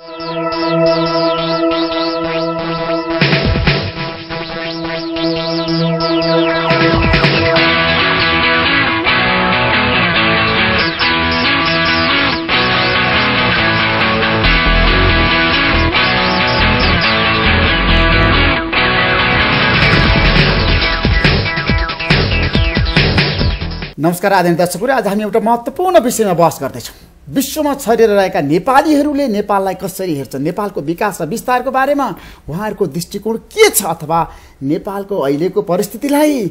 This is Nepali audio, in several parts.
नमस्कार आदरणीय दर्शकहरू आज हामी एउटा महत्त्वपूर्ण विषयमा बहस गर्दैछौँ विश्वमा छरिएर रहेका नेपालीहरूले नेपाललाई कसरी हेर्छ नेपालको विकास र विस्तारको बारेमा उहाँहरूको दृष्टिकोण के छ अथवा नेपालको अहिलेको परिस्थितिलाई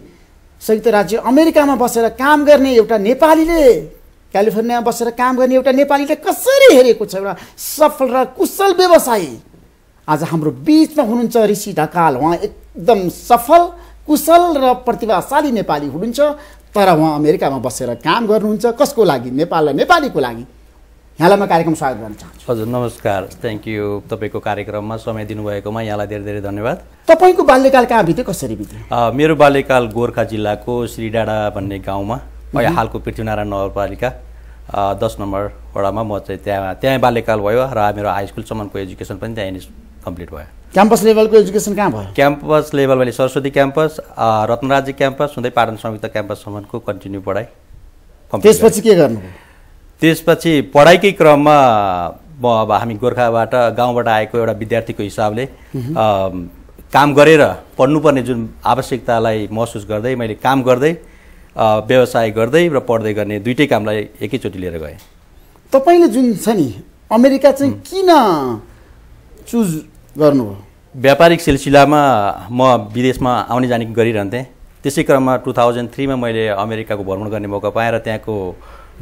संयुक्त राज्य अमेरिकामा बसेर काम गर्ने एउटा नेपालीले क्यालिफोर्नियामा बसेर काम गर्ने एउटा नेपालीले कसरी हेरेको छ एउटा सफल र कुशल व्यवसायी आज हाम्रो बिचमा हुनुहुन्छ ऋषि ढकाल उहाँ एकदम सफल कुशल र प्रतिभाशाली नेपाली हुनुहुन्छ तर उहाँ अमेरिकामा बसेर काम गर्नुहुन्छ कसको लागि नेपाल र नेपालीको लागि यहाँलाई म कार्यक्रम स्वागत गर्न चाहन्छु हजुर नमस्कार थ्याङ्क यू तपाईँको कार्यक्रममा समय दिनुभएकोमा यहाँलाई धेरै धेरै धन्यवाद तपाईँको बाल्यकाल कहाँ बित्यो कसरी बित्यो मेरो बाल्यकाल गोर्खा जिल्लाको श्रीडाँडा भन्ने गाउँमा हालको पृथ्वीनारायण नगरपालिका दस नम्बर वडामा म चाहिँ त्यहाँ त्यहाँ बाल्यकाल भयो र मेरो हाई स्कुलसम्मको एजुकेसन पनि त्यहीँ कम्प्लिट भयो क्याम्पस लेभलको एजुकेसन कहाँ भयो क्याम्पस लेभल मैले सरस्वती क्याम्पस रत्नराज्य क्याम्पस हुँदै पाटन संयुक्त क्याम्पससम्मको कन्टिन्यू पढाइ त्यसपछि के गर्नु त्यसपछि पढाइकै क्रममा म अब हामी गोर्खाबाट गाउँबाट आएको एउटा विद्यार्थीको हिसाबले काम गरेर पढ्नुपर्ने जुन आवश्यकतालाई महसुस गर्दै मैले काम गर्दै व्यवसाय गर्दै र पढ्दै गर्ने दुइटै कामलाई एकैचोटि लिएर गएँ तपाईँले जुन छ नि अमेरिका चाहिँ किन चुज गर्नुभयो व्यापारिक सिलसिलामा म विदेशमा आउने जाने गरिरहन्थेँ त्यसै क्रममा टु थाउजन्ड थ्रीमा मैले अमेरिकाको भ्रमण गर्ने मौका पाएँ र त्यहाँको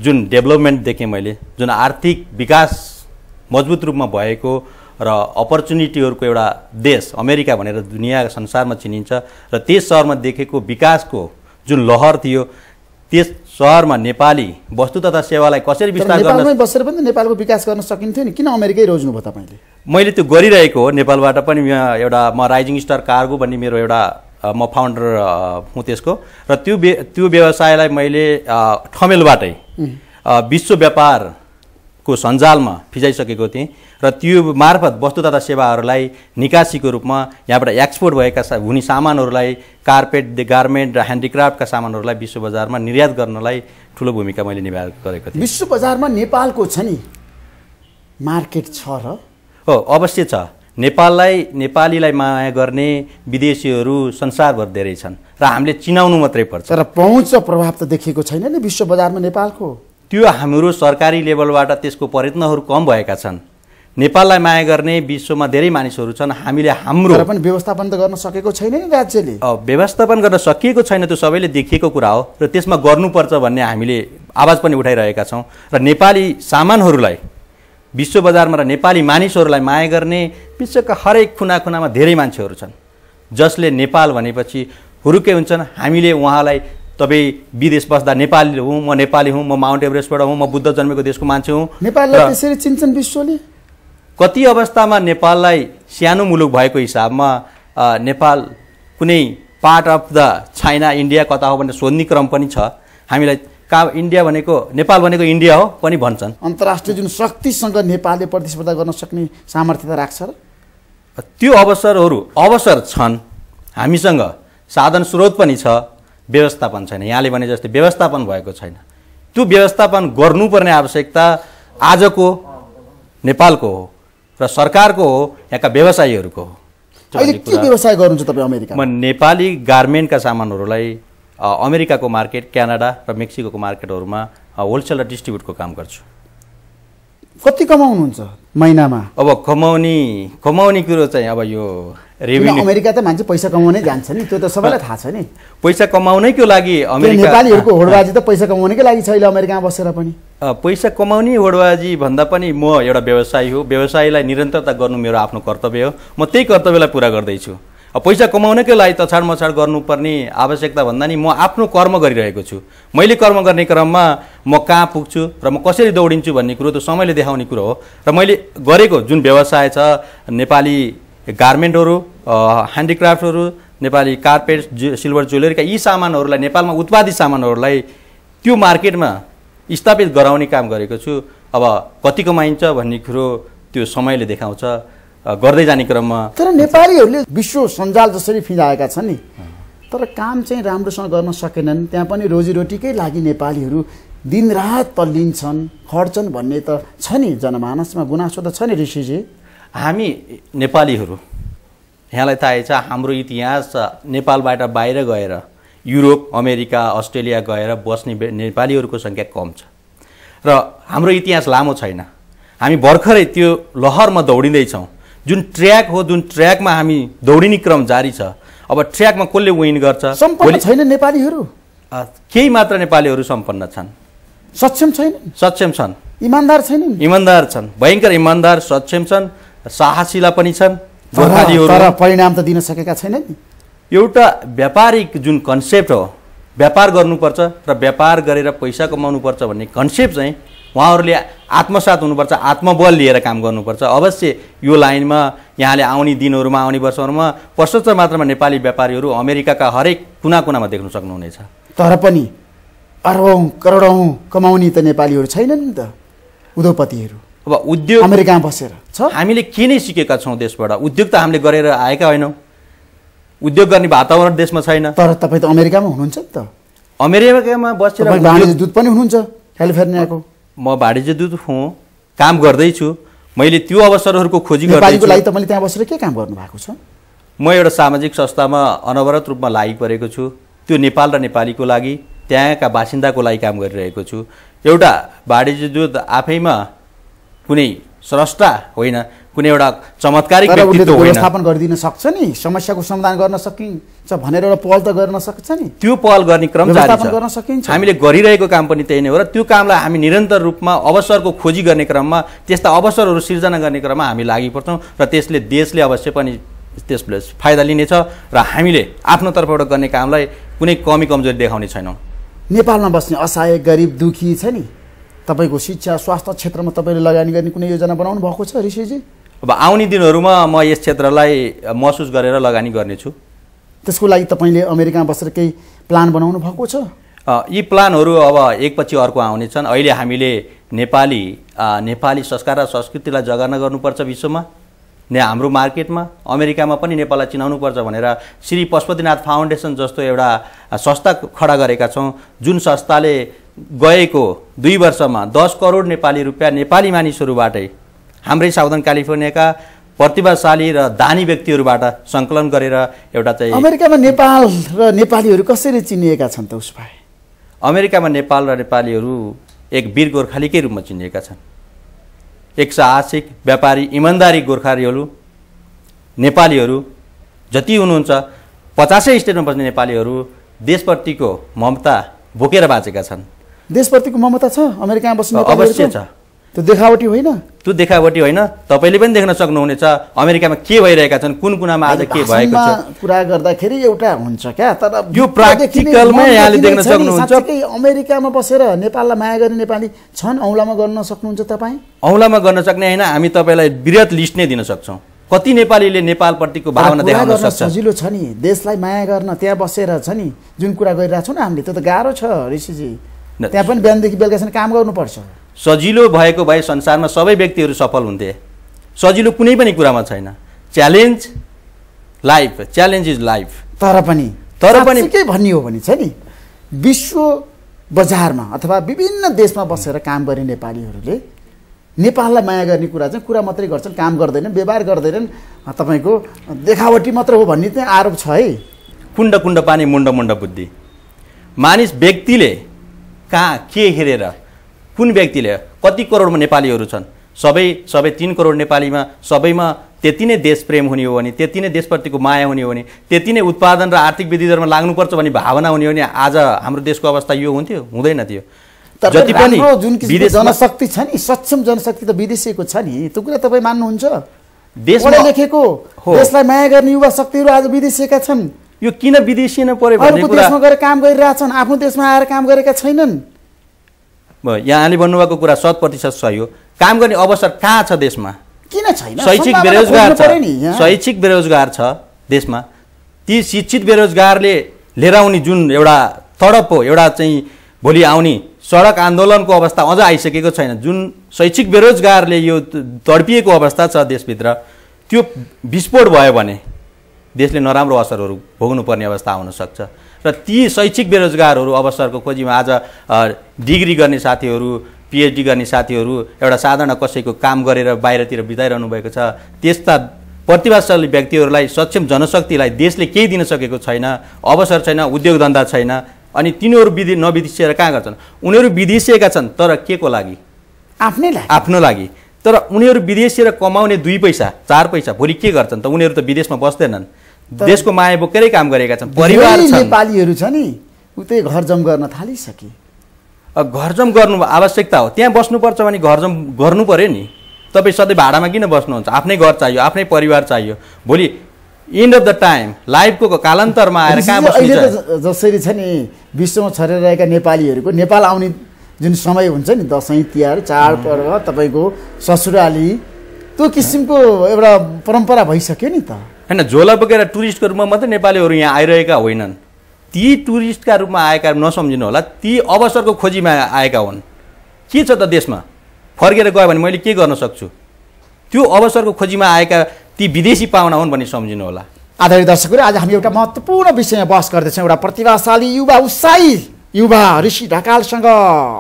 जुन डेभलपमेन्ट देखेँ मैले जुन आर्थिक विकास मजबुत रूपमा भएको र अपर्च्युनिटीहरूको एउटा देश अमेरिका भनेर दुनियाँ संसारमा चिनिन्छ र त्यस सहरमा देखेको विकासको जुन लहर थियो त्यस सहरमा नेपाली वस्तु तथा सेवालाई कसरी विस्तार गर्न बसेर पनि नेपालको विकास गर्न सकिन्थ्यो नि किन अमेरिकै रोज्नु भयो तपाईँले मैले त्यो गरिरहेको हो नेपालबाट पनि एउटा म राइजिङ स्टार कार्गो भन्ने मेरो एउटा म फाउन्डर हुँ त्यसको र त्यो त्यो व्यवसायलाई मैले ठमेलबाटै विश्व व्यापारको सञ्जालमा फिजाइसकेको थिएँ र त्यो मार्फत वस्तु तथा सेवाहरूलाई निकासीको रूपमा यहाँबाट एक्सपोर्ट भएका हुने सामानहरूलाई कार्पेट गार्मेन्ट र ह्यान्डिक्राफ्टका सामानहरूलाई विश्व बजारमा निर्यात गर्नलाई ठुलो भूमिका मैले निभा गरेको थिएँ विश्व बजारमा नेपालको छ नि मार्केट छ र हो अवश्य छ नेपाललाई नेपालीलाई माया गर्ने विदेशीहरू संसारभर धेरै छन् र हामीले चिनाउनु मात्रै पर्छ तर पहुँच र प्रभाव त देखिएको छैन नि विश्व बजारमा नेपालको त्यो हाम्रो सरकारी लेभलबाट त्यसको प्रयत्नहरू कम भएका छन् नेपाललाई माया गर्ने विश्वमा धेरै मानिसहरू छन् हामीले हाम्रो पनि व्यवस्थापन त गर्न सकेको छैन नि राज्यले व्यवस्थापन गर्न सकिएको छैन त्यो सबैले देखिएको कुरा हो र त्यसमा गर्नुपर्छ भन्ने हामीले आवाज पनि उठाइरहेका छौँ र नेपाली सामानहरूलाई विश्व बजारमा र नेपाली मानिसहरूलाई माया गर्ने विश्वका हरेक खुना खुनामा धेरै मान्छेहरू छन् जसले नेपाल भनेपछि हुरुकै हुन्छन् हामीले उहाँलाई तपाईँ विदेश बस्दा नेपाली हुँ म नेपाली हुँ म माउन्ट एभरेस्टबाट हुँ म बुद्ध जन्मेको देशको मान्छे हुँ नेपाललाई त्यसरी चिन्छन् विश्वले कति अवस्थामा नेपाललाई सानो मुलुक भएको हिसाबमा नेपाल कुनै part of the China India कता हो भनेर सोध्ने क्रम पनि छ हामीलाई का इन्डिया भनेको नेपाल भनेको इन्डिया हो पनि भन्छन् अन्तर्राष्ट्रिय जुन शक्तिसँग नेपालले प्रतिस्पर्धा गर्न सक्ने सामर्थ्यता राख्छ र त्यो अवसरहरू अवसर छन् हामीसँग साधन स्रोत पनि छ व्यवस्थापन छैन यहाँले भने जस्तै व्यवस्थापन भएको छैन त्यो व्यवस्थापन गर्नुपर्ने आवश्यकता आजको नेपालको हो र सरकारको हो यहाँका व्यवसायीहरूको हो अहिले के व्यवसाय गर्नुहुन्छ तपाईँ अमेरिका म नेपाली गार्मेन्टका सामानहरूलाई अमेरिकाको मार्केट क्यानाडा र मेक्सिको मार्केटहरूमा होलसेल र डिस्ट्रिब्युटको काम गर्छु कति कमाउनुहुन्छ महिनामा अब कमाउने कमाउने कुरो चाहिँ अब यो रेभिन्यू अमेरिका त मान्छे पैसा कमाउनै जान्छ नि त्यो त सबैलाई थाहा छ नि पैसा कमाउनैको लागि अमेरिका नेपालीहरूको होडबाजी त पैसा कमाउनैको लागि छ अहिले अमेरिकामा बसेर पनि पैसा कमाउने होडबाजी भन्दा पनि म एउटा व्यवसायी हो व्यवसायीलाई निरन्तरता गर्नु मेरो आफ्नो कर्तव्य हो म त्यही कर्तव्यलाई पुरा गर्दैछु पैसा कमाउनकै लागि तछाड मछाड गर्नुपर्ने आवश्यकता भन्दा नि म आफ्नो कर्म गरिरहेको छु मैले कर्म गर्ने क्रममा म कहाँ पुग्छु र म कसरी दौडिन्छु भन्ने कुरो त समयले देखाउने कुरो हो र मैले गरेको जुन व्यवसाय छ नेपाली गार्मेन्टहरू ह्यान्डिक्राफ्टहरू नेपाली कार्पेट जु सिल्भर ज्वेलरीका यी सामानहरूलाई नेपालमा उत्पादित सामानहरूलाई त्यो मार्केटमा स्थापित गराउने काम गरेको छु अब कति कमाइन्छ भन्ने कुरो त्यो समयले देखाउँछ गर्दै जाने क्रममा तर नेपालीहरूले विश्व सञ्जाल जसरी फिजाएका छन् नि तर काम चाहिँ राम्रोसँग गर्न सकेनन् त्यहाँ पनि रोजीरोटीकै लागि नेपालीहरू दिनरात तल्लिन्छन् खट्छन् भन्ने त छ नि जनमानसमा गुनासो त छ नि ऋषिजी हामी नेपालीहरू यहाँलाई थाहै छ हाम्रो इतिहास नेपालबाट बाहिर गएर युरोप अमेरिका अस्ट्रेलिया गएर बस्ने नेपालीहरूको सङ्ख्या कम छ र हाम्रो इतिहास लामो छैन हामी भर्खरै त्यो लहरमा दौडिँदैछौँ जुन ट्र्याक हो जुन ट्र्याकमा हामी दौडिने क्रम जारी छ अब ट्र्याकमा कसले विन गर्छ छैन नेपालीहरू केही मात्र नेपालीहरू सम्पन्न छन् सक्षम छैन सक्षम छन् इमान्दार छैनन् इमान्दार छन् भयङ्कर इमान्दार सक्षम छन् साहसिला पनि छन् परिणाम त दिन सकेका छैनन् नि एउटा व्यापारिक जुन कन्सेप्ट हो व्यापार गर्नुपर्छ र व्यापार गरेर पैसा कमाउनुपर्छ भन्ने कन्सेप्ट चाहिँ उहाँहरूले आत्मसात हुनुपर्छ आत्मबल लिएर काम गर्नुपर्छ अवश्य यो लाइनमा यहाँले आउने दिनहरूमा आउने वर्षहरूमा प्रशस्त मात्रामा नेपाली व्यापारीहरू अमेरिकाका हरेक कुना कुनामा देख्न सक्नुहुनेछ तर पनि अरबौँ करोडौँ कमाउने त नेपालीहरू छैनन् नि त उद्योगपतिहरू अब उद्योग अमेरिकामा बसेर छ हामीले के नै सिकेका छौँ देशबाट उद्योग त हामीले गरेर आएका होइनौँ उद्योग गर्ने वातावरण देशमा छैन तर तपाईँ त अमेरिकामा हुनुहुन्छ नि त अमेरिकामा बसेर दुध पनि हुनुहुन्छ क्यालिफोर्नियाको म वाणिज्य दूत हुँ काम गर्दैछु मैले त्यो अवसरहरूको खोजी गर्दैछु लागि तपाईँले त्यहाँ बसेर के काम गर्नु भएको छ म एउटा सामाजिक संस्थामा अनवरत रूपमा लागि परेको छु त्यो नेपाल र नेपालीको लागि त्यहाँका बासिन्दाको लागि काम गरिरहेको छु एउटा वाणिज्य दूत आफैमा कुनै स्रष्टा होइन कुनै एउटा चमत्कारिक व्यवस्थापन गरिदिन सक्छ नि समस्याको समाधान गर्न सकिन्छ भनेर एउटा पहल त गर्न सक्छ नि त्यो पहल गर्ने क्रम गर्न सकिन्छ हामीले गरिरहेको काम पनि त्यही नै हो र त्यो कामलाई हामी निरन्तर रूपमा अवसरको खोजी गर्ने क्रममा त्यस्ता अवसरहरू सिर्जना गर्ने क्रममा हामी लागि पर्छौँ र त्यसले देशले अवश्य पनि त्यसले फाइदा लिनेछ र हामीले आफ्नो तर्फबाट गर्ने कामलाई कुनै कमी कमजोरी देखाउने छैनौँ नेपालमा बस्ने असहाय गरिब दुखी छ नि तपाईँको शिक्षा स्वास्थ्य क्षेत्रमा तपाईँले लगानी गर्ने कुनै योजना बनाउनु भएको छ ऋषिजी अब आउने दिनहरूमा म यस क्षेत्रलाई महसुस गरेर लगानी गर्नेछु त्यसको लागि तपाईँले अमेरिकामा बसेर केही प्लान बनाउनु भएको छ यी प्लानहरू अब एकपछि अर्को आउनेछन् अहिले हामीले नेपाली नेपाली संस्कार र संस्कृतिलाई जगर्ना गर्नुपर्छ विश्वमा ने हाम्रो मार्केटमा अमेरिकामा पनि नेपाललाई चिनाउनुपर्छ भनेर श्री पशुपतिनाथ फाउन्डेसन जस्तो एउटा संस्था खडा गरेका छौँ जुन संस्थाले गएको दुई वर्षमा दस करोड नेपाली रुपियाँ नेपाली मानिसहरूबाटै हाम्रै साउदर्न क्यालिफोर्नियाका प्रतिभाशाली र दानी व्यक्तिहरूबाट सङ्कलन गरेर एउटा चाहिँ अमेरिकामा नेपाल र नेपालीहरू कसरी चिनिएका छन् त उस भए अमेरिकामा नेपाल र नेपालीहरू एक वीर गोर्खालीकै रूपमा चिनिएका छन् एक साहसिक व्यापारी इमान्दारी गोर्खालीहरू नेपालीहरू जति हुनुहुन्छ पचासै स्टेटमा बस्ने नेपालीहरू देशप्रतिको ममता बोकेर बाँचेका छन् देशप्रतिको ममता छ अमेरिकामा बस्ने अवश्य छ त्यो देखावटी होइन त्यो देखावटी होइन तपाईँले पनि देख्न सक्नुहुनेछ अमेरिकामा के भइरहेका छन् कुन कुनामा आज के भएको छ कुरा गर्दाखेरि एउटा हुन्छ क्या तर यो प्राक्टिकलमै यहाँले देख्न सक्नुहुन्छ अमेरिकामा बसेर नेपाललाई माया गर्ने नेपाली छन् औँलामा गर्न सक्नुहुन्छ तपाईँ औँलामा गर्न सक्ने होइन हामी तपाईँलाई वृहत लिस्ट नै दिन सक्छौँ कति नेपालीले नेपालप्रतिको भावना देखाउन सक्छ सजिलो छ नि देशलाई माया गर्न त्यहाँ बसेर छ नि जुन कुरा गरिरहेको न हामीले त्यो त गाह्रो छ ऋषिजी त्यहाँ पनि बिहानदेखि बेलुकासम्म काम गर्नुपर्छ सजिलो भएको भए संसारमा सबै व्यक्तिहरू सफल हुन्थे सजिलो कुनै पनि कुरामा छैन challenge life challenge is life तर पनि तर पनि के भन्ने हो भने चाहिँ नि विश्व बजारमा अथवा विभिन्न देशमा बसेर काम गर्ने नेपालीहरूले नेपाललाई माया गर्ने कुरा चाहिँ कुरा मात्रै गर्छन् काम गर्दैनन् व्यवहार गर्दैनन् तपाईँको देखावटी मात्र हो भन्ने चाहिँ आरोप छ है कुण्ड कुण्ड पानी मुण्ड मुण्ड बुद्धि मानिस व्यक्तिले कहाँ के हेरेर कुन व्यक्तिले कति करोडमा नेपालीहरू छन् सबै सबै तिन करोड नेपालीमा सबैमा त्यति नै देशप्रेम हुने हो भने त्यति नै देशप्रतिको माया हुने हो भने त्यति नै उत्पादन र आर्थिक वृद्धि दरमा लाग्नुपर्छ भन्ने भावना हुने हो भने आज हाम्रो देशको अवस्था यो हुन्थ्यो हुँदैन थियो जति पनि जुन जनशक्ति छ नि सक्षम जनशक्ति त विदेशीको छ नि त्यो कुरा तपाईँ मान्नुहुन्छ देशमा लेखेको देशलाई माया गर्ने युवा शक्तिहरू आज विदेशीका छन् यो किन विदेशी नै पऱ्यो देशमा गएर काम गरिरहेछन् आफ्नो देशमा आएर काम गरेका छैनन् यहाँले भन्नुभएको कुरा शत प्रतिशत सही हो काम गर्ने अवसर कहाँ छ देशमा किन छैन शैक्षिक बेरोजगार छ शैक्षिक बेरोजगार छ देशमा ती शिक्षित बेरोजगारले लिएर आउने जुन एउटा तडप हो एउटा चाहिँ भोलि आउने सडक आन्दोलनको अवस्था अझ आइसकेको छैन जुन शैक्षिक बेरोजगारले यो तडपिएको अवस्था छ देशभित्र त्यो विस्फोट भयो भने देशले नराम्रो असरहरू भोग्नुपर्ने अवस्था आउनसक्छ र ती शैक्षिक बेरोजगारहरू अवसरको खोजीमा आज डिग्री गर्ने साथीहरू पिएचडी गर्ने साथीहरू एउटा साधारण कसैको काम गरेर बाहिरतिर बिताइरहनु भएको छ त्यस्ता प्रतिभाशाली व्यक्तिहरूलाई सक्षम जनशक्तिलाई देशले केही दिन सकेको छैन अवसर छैन उद्योग धन्दा छैन अनि तिनीहरू विधि नविधिसिएर कहाँ गर्छन् उनीहरू विदेशिएका छन् तर के को लागि आफ्नै लागि आफ्नो लागि तर उनीहरू विदेशिएर कमाउने दुई पैसा चार पैसा भोलि के गर्छन् त उनीहरू त विदेशमा बस्दैनन् देशको माया बोकेरै काम गरेका छन् परिवार नेपालीहरू छ नि उतै घर जम गर्न थालिसके घरजम गर्नु आवश्यकता हो त्यहाँ बस्नुपर्छ भने घरजम गर्नु पऱ्यो नि तपाईँ सधैँ भाडामा किन बस्नुहुन्छ आफ्नै घर चाहियो आफ्नै परिवार चाहियो भोलि एन्ड अफ द टाइम लाइफको कालान्तरमा आएर कहाँ जसरी छ नि विश्वमा रहेका नेपालीहरूको नेपाल आउने जुन समय हुन्छ नि दसैँ तिहार चाडपर्व तपाईँको ससुराली त्यो किसिमको एउटा परम्परा भइसक्यो नि त होइन झोला बोकेर टुरिस्टको रूपमा मात्रै नेपालीहरू यहाँ आइरहेका होइनन् ती टुरिस्टका रूपमा आएका नसम्झिनु होला ती अवसरको खोजीमा आएका हुन् के छ त देशमा फर्केर गयो भने मैले के गर्न सक्छु त्यो अवसरको खोजीमा आएका ती विदेशी पाहुना हुन् भन्ने सम्झिनु होला आधारित दर्शकहरू आज हामी एउटा महत्त्वपूर्ण विषयमा बहस गर्दैछौँ एउटा प्रतिभाशाली युवा उत्साही युवा ऋषि ढकालसँग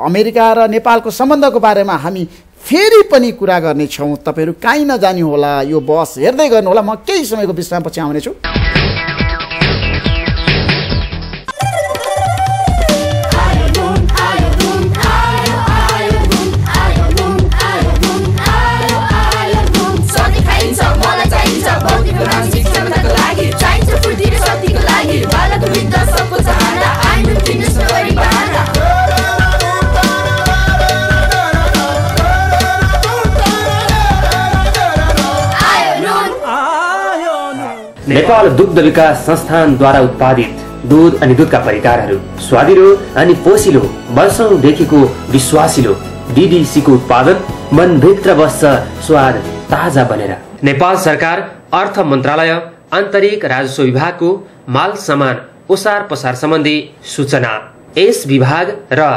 अमेरिका र नेपालको सम्बन्धको बारेमा हामी फेरि पनि कुरा गर्नेछौँ तपाईँहरू काहीँ नजानु होला यो बस हेर्दै गर्नुहोला म केही समयको विश्रामपछि आउनेछु नेपाल दुग्ध विकास संस्थानद्वारा उत्पादित दुध अनि दुधका परिकारहरू स्वादिलो अनि पोसिलो वर्षौँदेखिको विश्वासिलो डिडिसीको उत्पादन मनभित्र बस्छ स्वाद ताजा बनेर नेपाल सरकार अर्थ मन्त्रालय आन्तरिक राजस्व विभागको माल सामान ओसार पसार सम्बन्धी सूचना यस विभाग र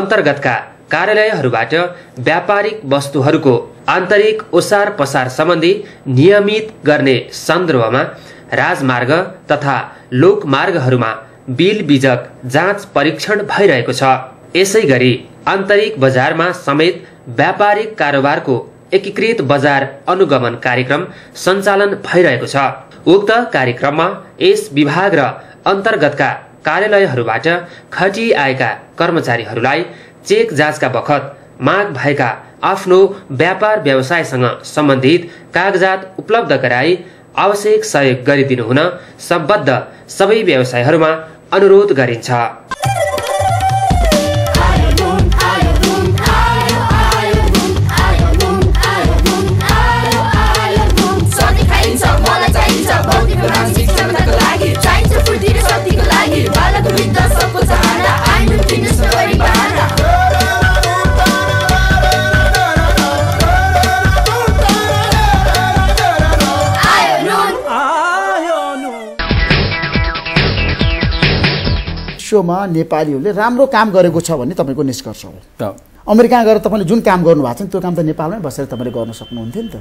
अन्तर्गतका कार्यालयहरूबाट व्यापारिक वस्तुहरूको आन्तरिक ओसार पसार सम्बन्धी नियमित गर्ने सन्दर्भमा राजमार्ग तथा लोकमार्गहरूमा बिल बिजक जाँच परीक्षण भइरहेको छ यसै गरी आन्तरिक बजारमा समेत व्यापारिक कारोबारको एकीकृत बजार अनुगमन कार्यक्रम सञ्चालन भइरहेको छ उक्त कार्यक्रममा यस विभाग र अन्तर्गतका कार्यालयहरूबाट खटिआएका कर्मचारीहरूलाई चेक जाँचका बखत माग भएका आफ्नो व्यापार व्यवसायसँग सम्बन्धित कागजात उपलब्ध गराई आवश्यक सहयोग हुन सम्बद्ध सबै व्यवसायहरूमा अनुरोध गरिन्छ विश्वमा नेपालीहरूले राम्रो काम गरेको छ भन्ने तपाईँको निष्कर्ष हो त अमेरिका गएर तपाईँले जुन काम गर्नुभएको छ नि त्यो काम त नेपालमै बसेर तपाईँले गर्न सक्नुहुन्थ्यो नि त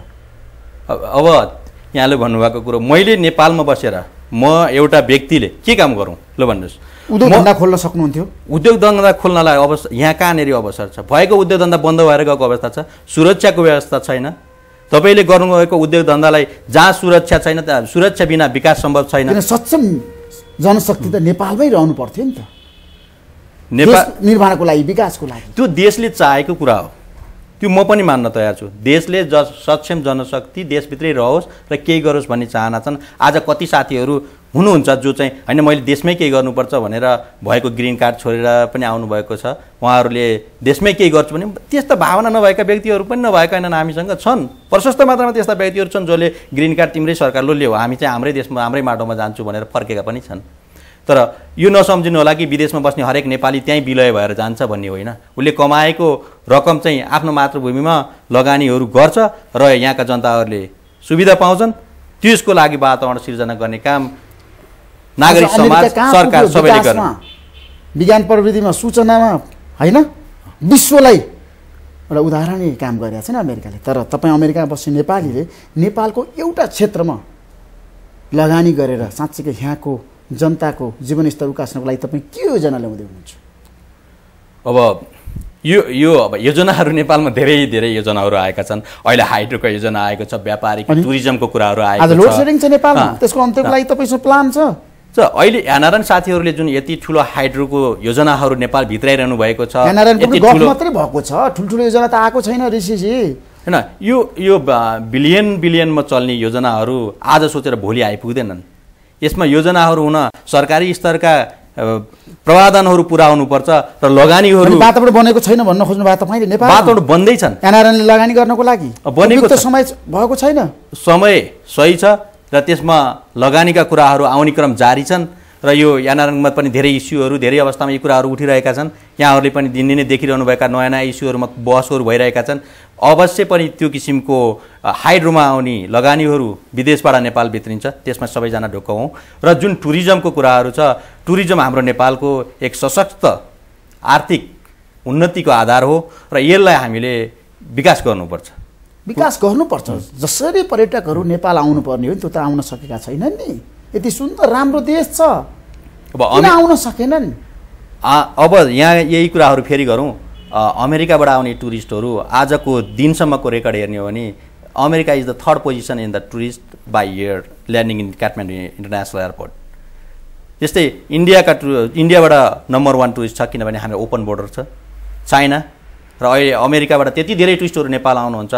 अब यहाँले भन्नुभएको कुरो मैले नेपालमा बसेर म एउटा व्यक्तिले के काम गरौँ ल भन्नुहोस् उद्योग धन्दा खोल्न सक्नुहुन्थ्यो उद्योग धन्दा खोल्नलाई अवसर यहाँ कहाँनिर अवसर छ भएको उद्योग धन्दा बन्द भएर गएको अवस्था छ सुरक्षाको व्यवस्था छैन तपाईँले गर्नुभएको उद्योग धन्दालाई जहाँ सुरक्षा छैन त्यहाँ सुरक्षा बिना विकास सम्भव छैन सक्षम जनशक्ति त नेपालमै रहनु पर्थ्यो नि त नेपाल निर्माणको लागि विकासको लागि त्यो देशले चाहेको कुरा हो त्यो म पनि मान्न तयार छु देशले ज सक्षम जनशक्ति देशभित्रै रहोस् र केही गरोस् भन्ने चाहना छन् आज कति साथीहरू हुनुहुन्छ जो चाहिँ होइन मैले देशमै केही गर्नुपर्छ भनेर भएको ग्रिन कार्ड छोडेर पनि आउनुभएको छ उहाँहरूले देशमै केही गर्छु भने त्यस्ता भावना नभएका व्यक्तिहरू पनि नभएका होइनन् हामीसँग छन् प्रशस्त मात्रामा त्यस्ता व्यक्तिहरू छन् जसले ग्रिन कार्ड तिम्रै सरकारले ल्यायो हामी चाहिँ हाम्रै देशमा हाम्रै माटोमा जान्छु भनेर फर्केका पनि छन् तर यो नसम्झिनु होला कि विदेशमा बस्ने हरेक नेपाली त्यहीँ विलय भएर जान्छ भन्ने होइन उसले कमाएको रकम चाहिँ आफ्नो मातृभूमिमा लगानीहरू गर्छ र यहाँका जनताहरूले सुविधा पाउँछन् त्यसको लागि वातावरण सिर्जना गर्ने काम नागरिक समाज सरकार सबैले गर्नु विज्ञान प्रविधिमा सूचनामा होइन विश्वलाई एउटा उदाहरणीय काम गरेका छैन अमेरिकाले तर तपाईँ अमेरिकामा बस्ने नेपालीले नेपालको एउटा क्षेत्रमा लगानी गरेर साँच्चीकै यहाँको जनताको जीवनस्तर उकास्नको लागि तपाईँ के योजना ल्याउँदै हुनुहुन्छ अब यो यो अब योजनाहरू नेपालमा धेरै धेरै योजनाहरू आएका छन् अहिले हाइड्रोको योजना आएको छ व्यापारिक टुरिज्मको कुराहरू आएको छ लोड सेडिङ छ नेपालमा त्यसको अन्त्यको लागि तपाईँसँग प्लान छ र अहिले एनआरएन साथीहरूले जुन यति ठुलो हाइड्रोको योजनाहरू नेपाल भित्राइरहनु भएको छ मात्रै भएको छ ठुल्ठुलो योजना त आएको छैन ऋषिजी होइन यो यो बिलियन बिलियनमा चल्ने योजनाहरू आज सोचेर भोलि आइपुग्दैनन् यसमा योजनाहरू हुन सरकारी स्तरका प्रावधानहरू पुरा हुनुपर्छ र लगानीहरू वातावरण बनेको छैन भन्न खोज्नु भएको तपाईँले नेपाल वातावरण बन्दैछन् एनआरएनले लगानी गर्नको लागि बनेको समय भएको छैन समय सही छ र त्यसमा लगानीका कुराहरू आउने क्रम जारी छन् र यो यानारङमा पनि धेरै इस्युहरू धेरै अवस्थामा यी कुराहरू उठिरहेका छन् यहाँहरूले पनि दिनदिनै देखिरहनुभएका नयाँ नयाँ इस्युहरूमा बहसहरू भइरहेका छन् अवश्य पनि त्यो किसिमको हाइड्रोमा आउने लगानीहरू विदेशबाट नेपाल भित्रिन्छ त्यसमा सबैजना ढुक्क हौँ र जुन टुरिज्मको कुराहरू छ टुरिज्म हाम्रो नेपालको एक सशक्त आर्थिक उन्नतिको आधार हो र यसलाई हामीले विकास गर्नुपर्छ विकास गर्नुपर्छ जसरी पर्यटकहरू नेपाल आउनुपर्ने हो नि त्यो त आउन सकेका छैनन् नि यति सुन्दर राम्रो देश छ अब आउन सकेनन् अब यहाँ यही कुराहरू फेरि गरौँ अमेरिकाबाट आउने टुरिस्टहरू आजको दिनसम्मको रेकर्ड हेर्ने हो भने America is the third position in the tourist by year landing in Kathmandu international airport त्यस्तै इन्डियाका टु इन्डियाबाट नम्बर वान टुरिस्ट छ किनभने हामी ओपन बोर्डर छ चाइना र अहिले अमेरिकाबाट त्यति धेरै टुरिस्टहरू नेपाल आउनुहुन्छ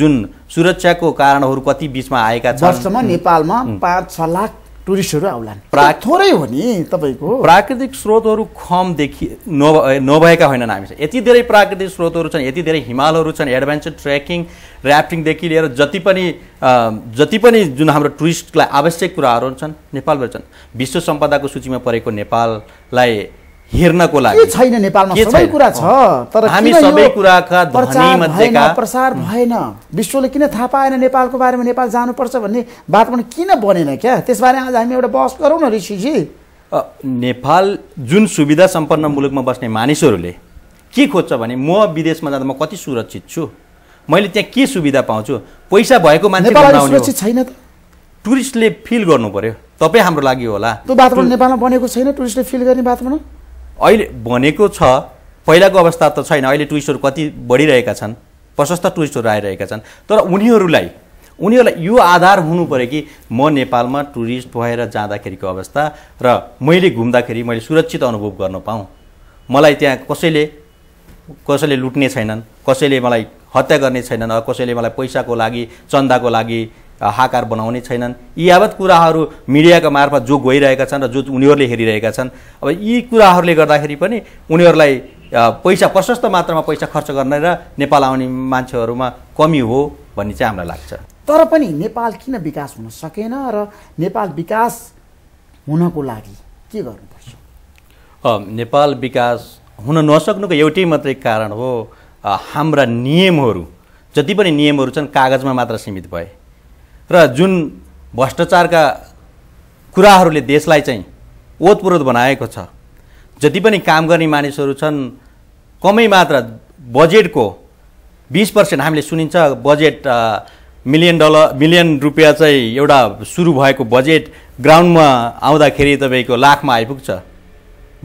जुन सुरक्षाको कारणहरू कति बिचमा आएका छन् वर्षमा नेपालमा पाँच छ लाख टुरिस्टहरू आउलान् प्रा थोरै हो नि तपाईँको प्राकृतिक स्रोतहरू खम देखि नभएका होइनन् हामीसँग यति धेरै प्राकृतिक स्रोतहरू छन् यति धेरै हिमालहरू छन् एडभेन्चर ट्रेकिङ ऱ्याफ्टिङदेखि लिएर जति पनि जति पनि जुन हाम्रो टुरिस्टलाई आवश्यक कुराहरू छन् नेपालबाट छन् विश्व सम्पदाको सूचीमा परेको नेपाललाई हेर्नको लागि छैन नेपालमा सबै कुरा छ तर हामी सबै कुराका प्रसार भएन विश्वले किन थाहा पाएन नेपालको बारेमा नेपाल जानुपर्छ भन्ने वातावरण किन बनेन क्या त्यसबारे आज हामी एउटा बहस गरौँ न ऋषिजी नेपाल जुन सुविधा सम्पन्न मुलुकमा बस्ने मानिसहरूले के खोज्छ भने म विदेशमा जाँदा म कति सुरक्षित छु मैले त्यहाँ के सुविधा पाउँछु पैसा भएको मान्छे छैन त टुरिस्टले फिल गर्नु पर्यो तपाईँ हाम्रो लागि होला त्यो वातावरण नेपालमा बनेको छैन टुरिस्टले फिल गर्ने वातावरण अहिले भनेको छ पहिलाको अवस्था त छैन अहिले टुरिस्टहरू कति बढिरहेका छन् प्रशस्त टुरिस्टहरू आइरहेका छन् तर उनीहरूलाई उनीहरूलाई यो आधार हुनु पऱ्यो कि म नेपालमा टुरिस्ट भएर जाँदाखेरिको अवस्था र मैले घुम्दाखेरि मैले सुरक्षित अनुभव गर्न पाऊँ मलाई त्यहाँ कसैले कसैले लुट्ने छैनन् कसैले मलाई हत्या गर्ने छैनन् कसैले मलाई पैसाको लागि चन्दाको लागि हाकार बनाउने छैनन् यी यावत कुराहरू मिडियाको मार्फत जो गइरहेका छन् र जो उनीहरूले हेरिरहेका छन् अब यी कुराहरूले गर्दाखेरि पनि उनीहरूलाई पैसा प्रशस्त मात्रामा पैसा खर्च गर्ने र नेपाल आउने मान्छेहरूमा कमी हो भन्ने चाहिँ हामीलाई लाग्छ तर पनि नेपाल किन विकास हुन सकेन र नेपाल विकास हुनको लागि के गर्नुपर्छ नेपाल विकास हुन नसक्नुको एउटै मात्रै कारण हो हाम्रा नियमहरू जति पनि नियमहरू छन् कागजमा मात्र सीमित भए र जुन भ्रष्टाचारका कुराहरूले देशलाई चाहिँ ओतप्रोत बनाएको छ जति पनि काम गर्ने मानिसहरू छन् कमै मात्र बजेटको बिस पर्सेन्ट हामीले सुनिन्छ बजेट मिलियन डलर मिलियन रुपियाँ चाहिँ एउटा सुरु भएको बजेट ग्राउन्डमा आउँदाखेरि तपाईँको लाखमा आइपुग्छ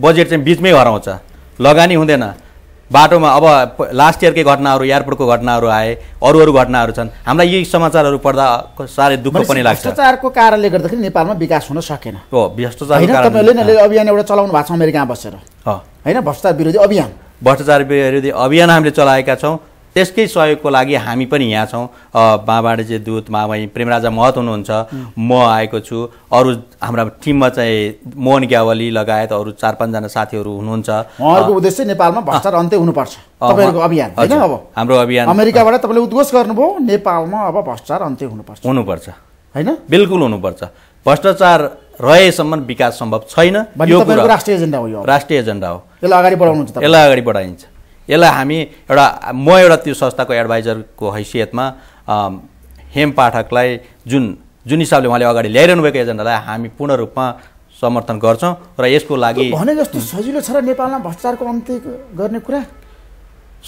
बजेट चाहिँ बिचमै हराउँछ लगानी हुँदैन बाटोमा अब लास्ट इयरकै घटनाहरू एयरपोर्टको घटनाहरू आए अरू अरू घटनाहरू छन् हामीलाई यी समाचारहरू पढ्दा साह्रै दुःख पनि लाग्छ भ्रष्टाचारको कारणले गर्दाखेरि नेपालमा विकास हुन सकेन हो भ्रष्टाचार अभियान एउटा चलाउनु भएको छ अमेरिकामा बसेर होइन भ्रष्टाचार विरोधी अभियान भ्रष्टाचार विरोधी अभियान हामीले चलाएका छौँ त्यसकै सहयोगको लागि हामी पनि यहाँ छौँ महावाणिज्य दूत मावै प्रेमराजा महत हुनुहुन्छ म आएको छु अरू हाम्रा टिममा चाहिँ मोहन ग्यावली लगायत अरू चार पाँचजना साथीहरू हुनुहुन्छ उहाँहरूको उद्देश्य नेपालमा भ्रष्टाचार अन्त्य हुनुपर्छ तपाईँहरूको अभियान होइन अब हाम्रो अभियान अमेरिकाबाट तपाईँले उद्घोष गर्नुभयो नेपालमा अब भ्रष्टाचार अन्त्य हुनुपर्छ हुनुपर्छ होइन बिल्कुल हुनुपर्छ भ्रष्टाचार रहेसम्म विकास सम्भव छैन यो राष्ट्रिय एजेन्डा हो यो राष्ट्रिय एजेन्डा हो यसलाई अगाडि बढाउनुहुन्छ यसलाई अगाडि बढाइन्छ यसलाई हामी एउटा म एउटा त्यो संस्थाको एडभाइजरको हैसियतमा हेम पाठकलाई जुन जुन हिसाबले उहाँले अगाडि ल्याइरहनु भएको एजेन्डालाई हामी पूर्ण रूपमा समर्थन गर्छौँ र यसको लागि भने जस्तो सजिलो छ र नेपालमा भ्रष्टाचारको अन्त्य गर्ने कुरा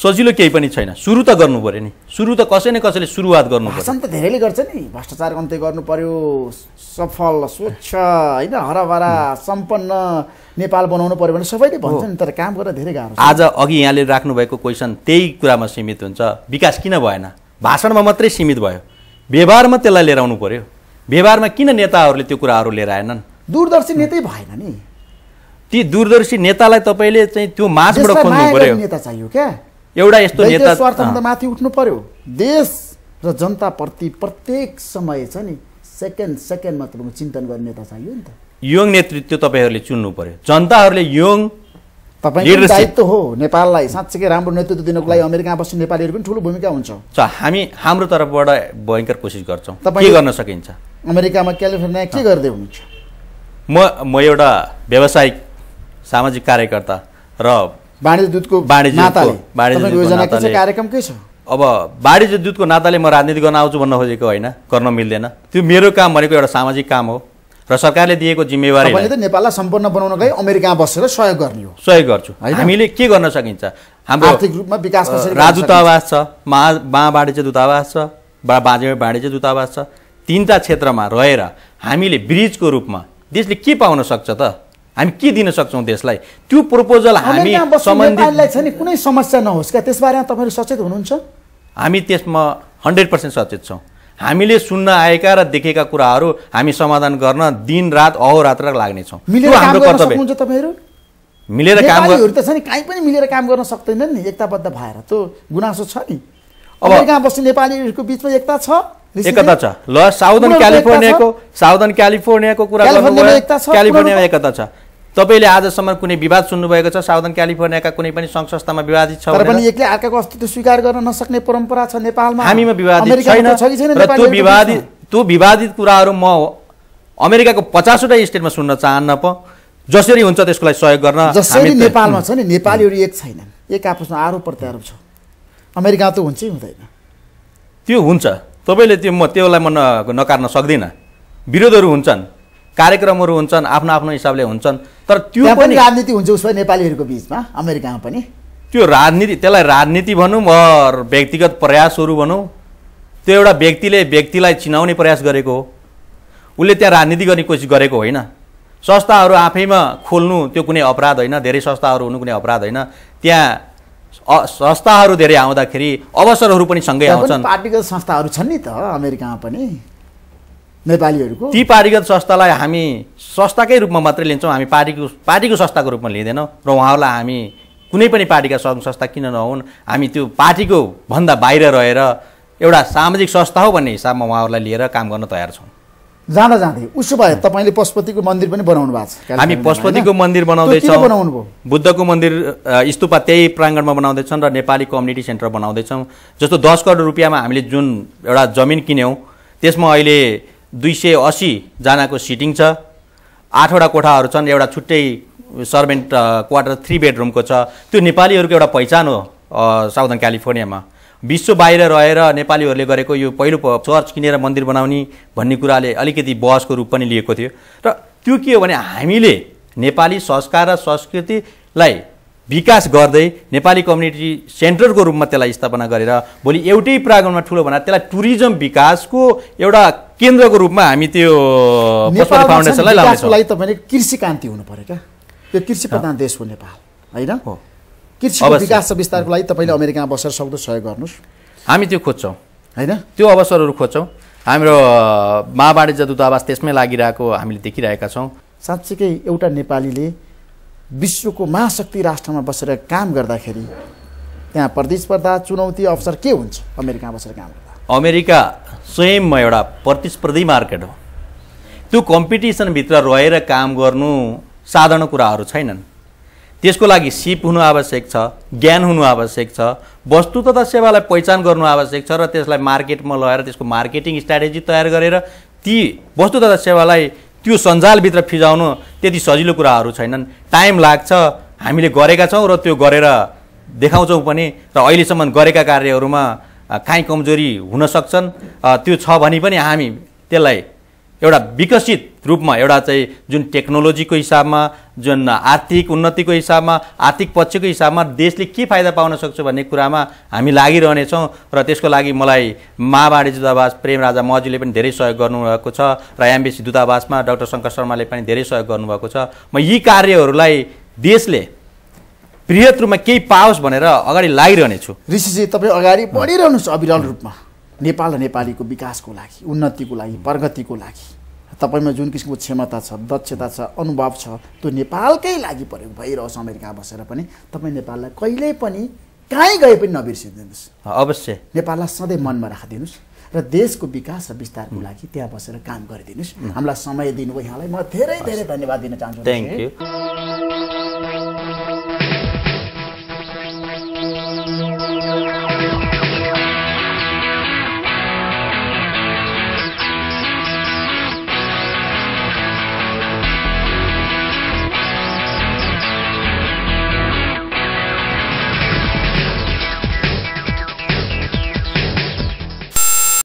सजिलो केही पनि छैन सुरु त गर्नु पऱ्यो नि सुरु त कसै न कसैले सुरुवात गर्नु पर्छ त धेरैले गर्छ नि भ्रष्टाचार अन्त्य गर्नु पर्यो सफल स्वच्छ होइन हराभरा सम्पन्न नेपाल बनाउनु पर्यो भने सबैले भन्छ नि तर काम गर्न धेरै गाह्रो आज अघि यहाँले राख्नु भएको क्वेसन त्यही कुरामा सीमित हुन्छ विकास किन भएन भाषणमा मात्रै सीमित भयो व्यवहारमा त्यसलाई लिएर आउनु पर्यो व्यवहारमा किन नेताहरूले त्यो कुराहरू लिएर आएनन् दूरदर्शी नेतै भएन नि ती दूरदर्शी नेतालाई तपाईँले चाहिँ त्यो माझबाट खोज्नु पऱ्यो नेता चाहियो क्या एउटा यस्तो नेता स्वार्थमा माथि उठ्नु पर्यो देश र जनताप्रति प्रत्येक समय छ नि सेकेन्ड सेकेन्डमा तपाईँको चिन्तन गर्ने नेता चाहियो नि त यङ नेतृत्व तपाईँहरूले चुन्नु पर्यो जनताहरूले यङ तपाईँको दायित्व हो नेपाललाई साँच्चैकै राम्रो नेतृत्व दिनुको लागि अमेरिकामा बस्ने नेपालीहरू पनि ठुलो भूमिका हुन्छ हामी हाम्रो तर्फबाट भयङ्कर कोसिस गर्छौँ तपाईँ गर्न सकिन्छ अमेरिकामा क्यालिफोर्निया के गर्दै हुनुहुन्छ म म एउटा व्यावसायिक सामाजिक कार्यकर्ता र बाणिज्य दूतको योजना के छ अब वाणिज्य दूतको नाताले म राजनीति गर्न आउँछु भन्न खोजेको होइन गर्न मिल्दैन त्यो मेरो काम भनेको एउटा सामाजिक काम हो र सरकारले दिएको जिम्मेवारी त नेपाललाई सम्पन्न लागि अमेरिकामा बसेर सहयोग गर्ने हो सहयोग गर्छु हामीले के गर्न सकिन्छ हाम्रो आर्थिक रूपमा विकास राजदूतावास छ महा महा वाणिज्य दूतावास छ बाजे वाणिज्य दूतावास छ तिनवटा क्षेत्रमा रहेर हामीले ब्रिजको रूपमा देशले के पाउन सक्छ त हामी के दिन सक्छौँ देशलाई त्यो प्रोपोजल हामी सम्बन्धितलाई छ नि कुनै समस्या नहोस् क्या त्यसबारेमा तपाईँहरू सचेत हुनुहुन्छ हामी त्यसमा हन्ड्रेड पर्सेन्ट सचेत छौँ हामीले सुन्न आएका र देखेका कुराहरू हामी समाधान गर्न दिन रात अहोरात्र लाग्नेछौँ हाम्रो कर्तव्य तपाईँहरू मिलेर काम त छ नि काहीँ पनि मिलेर काम गर्न सक्दैन नि एकताबद्ध भएर त्यो गुनासो छ नि अब कहाँ बस्ने नेपालीहरूको बिचमा एकता छ एकता छ ल साउदर्न क्यालिफोर्नियाको साउदर्न क्यालिफोर्नियाको कुरा क्यालिफोर्नियामा एकता छ तपाईँले आजसम्म कुनै विवाद सुन्नुभएको छ साउदन क्यालिफोर्नियाका कुनै पनि सङ्घ संस्थामा विवादित छ तर पनि एकले अर्काको अस्तित्व स्वीकार गर्न नसक्ने परम्परा छ नेपालमा हामीमा विवादित छैन त्यो विवादित त्यो विवादित कुराहरू म अमेरिकाको पचासवटा स्टेटमा सुन्न चाहन्न प जसरी हुन्छ त्यसको लागि सहयोग गर्न जसरी नेपालमा छ नि नेपालीहरू एक छैनन् एक आपसमा आरोप प्रत्यारोप छ अमेरिका त हुन्छै हुँदैन त्यो हुन्छ तपाईँले त्यो म त्यसलाई म नकार्न सक्दिनँ विरोधहरू हुन्छन् कार्यक्रमहरू हुन्छन् आफ्नो आफ्नो हिसाबले हुन्छन् तर त्यो पनि राजनीति हुन्छ उसमा नेपालीहरूको बिचमा अमेरिकामा पनि त्यो राजनीति त्यसलाई राजनीति भनौँ वा व्यक्तिगत प्रयासहरू भनौँ त्यो एउटा व्यक्तिले व्यक्तिलाई चिनाउने प्रयास गरेको हो उसले त्यहाँ राजनीति गर्ने कोसिस गरेको होइन संस्थाहरू आफैमा खोल्नु त्यो कुनै अपराध होइन धेरै संस्थाहरू हुनु कुनै अपराध होइन त्यहाँ संस्थाहरू धेरै आउँदाखेरि अवसरहरू पनि सँगै आउँछन् पार्टीगत संस्थाहरू छन् नि त अमेरिकामा पनि नेपालीहरूको ती पारिगत संस्थालाई हामी संस्थाकै रूपमा मात्रै लिन्छौँ हामी पार्टीको पार्टीको संस्थाको रूपमा लिँदैनौँ र उहाँहरूलाई हामी कुनै पनि पार्टीका सङ्घ संस्था किन नहुन् हामी त्यो पार्टीको भन्दा बाहिर रहेर एउटा सामाजिक संस्था हो भन्ने हिसाबमा उहाँहरूलाई लिएर काम गर्न तयार छौँ जाँदा जाँदै उसो भए तपाईँले पशुपतिको मन्दिर पनि बनाउनु भएको छ हामी पशुपतिको मन्दिर बनाउँदैछौँ बुद्धको मन्दिर स्तुपा त्यही प्राङ्गणमा बनाउँदैछौँ र नेपाली कम्युनिटी सेन्टर बनाउँदैछौँ जस्तो दस करोड रुपियाँमा हामीले जुन एउटा जमिन किन्यौँ त्यसमा अहिले दुई सय असीजनाको सिटिङ छ आठवटा कोठाहरू छन् एउटा छुट्टै सर्भेन्ट क्वार्टर थ्री बेडरुमको छ त्यो नेपालीहरूको एउटा पहिचान हो साउदर्न क्यालिफोर्नियामा विश्व बाहिर रहेर नेपालीहरूले गरेको यो पहिलो चर्च किनेर मन्दिर बनाउने भन्ने कुराले अलिकति बहसको रूप पनि लिएको थियो र त्यो के हो भने हामीले नेपाली संस्कार र संस्कृतिलाई विकास गर्दै नेपाली कम्युनिटी सेन्टरको रूपमा त्यसलाई स्थापना गरेर भोलि एउटै प्राङ्गणमा ठुलो भनेर त्यसलाई टुरिज्म विकासको एउटा केन्द्रको रूपमा हामी त्यो फाउन्डेसनलाई तपाईँले कृषि क्रान्ति हुनु पऱ्यो क्या त्यो कृषि प्रधान देश हो नेपाल होइन कृषि विकास र विस्तारको लागि तपाईँले अमेरिकामा बसेर सक्दो सहयोग गर्नुहोस् हामी त्यो खोज्छौँ होइन त्यो अवसरहरू खोज्छौँ हाम्रो महावाणिज्य दूतावास त्यसमै लागिरहेको हामीले देखिरहेका छौँ साँच्चीकै एउटा नेपालीले विश्वको महाशक्ति राष्ट्रमा बसेर काम गर्दाखेरि त्यहाँ प्रतिस्पर्धा चुनौती अवसर के हुन्छ अमेरिका बसेर काम गर्दा अमेरिका स्वयंमा एउटा प्रतिस्पर्धी मार्केट हो त्यो कम्पिटिसनभित्र रहेर काम गर्नु साधारण कुराहरू छैनन् त्यसको लागि सिप हुनु आवश्यक छ ज्ञान हुनु आवश्यक छ वस्तु तथा सेवालाई पहिचान गर्नु आवश्यक छ र त्यसलाई मार्केटमा लगाएर त्यसको मार्केटिङ स्ट्राटेजी तयार गरेर ती वस्तु तथा सेवालाई त्यो सञ्जालभित्र फिजाउनु त्यति सजिलो कुराहरू छैनन् टाइम लाग्छ हामीले गरेका छौँ र त्यो गरेर देखाउँछौँ पनि र अहिलेसम्म गरेका कार्यहरूमा काहीँ कमजोरी हुन सक्छन् त्यो छ भने पनि हामी त्यसलाई एउटा विकसित रूपमा एउटा चाहिँ जुन टेक्नोलोजीको हिसाबमा जुन आर्थिक उन्नतिको हिसाबमा आर्थिक पक्षको हिसाबमा देशले के फाइदा पाउन सक्छ भन्ने कुरामा हामी लागिरहनेछौँ र त्यसको लागि मलाई मावाणी दूतावास प्रेम राजा मजीले पनि धेरै सहयोग गर्नुभएको छ र एमबिसी दूतावासमा डाक्टर शङ्कर शर्माले पनि धेरै सहयोग गर्नुभएको छ म यी कार्यहरूलाई देशले बृहत रूपमा केही पाओस् भनेर अगाडि लागिरहनेछु ऋषिजी तपाईँ अगाडि बढिरहनुहोस् अविरल रूपमा नेपाल र नेपालीको विकासको लागि उन्नतिको लागि प्रगतिको लागि तपाईँमा जुन किसिमको क्षमता छ दक्षता छ अनुभव छ त्यो नेपालकै लागि प्रयोग भइरहोस् अमेरिका बसेर पनि तपाईँ नेपाललाई कहिल्यै पनि कहीँ गए पनि नबिर्सिदिनुहोस् अवश्य नेपाललाई सधैँ मनमा राखिदिनुहोस् र देशको विकास र विस्तारको लागि त्यहाँ बसेर काम गरिदिनुहोस् हामीलाई समय दिनुभयो यहाँलाई म धेरै धेरै धन्यवाद दिन चाहन्छु थ्याङ्क यू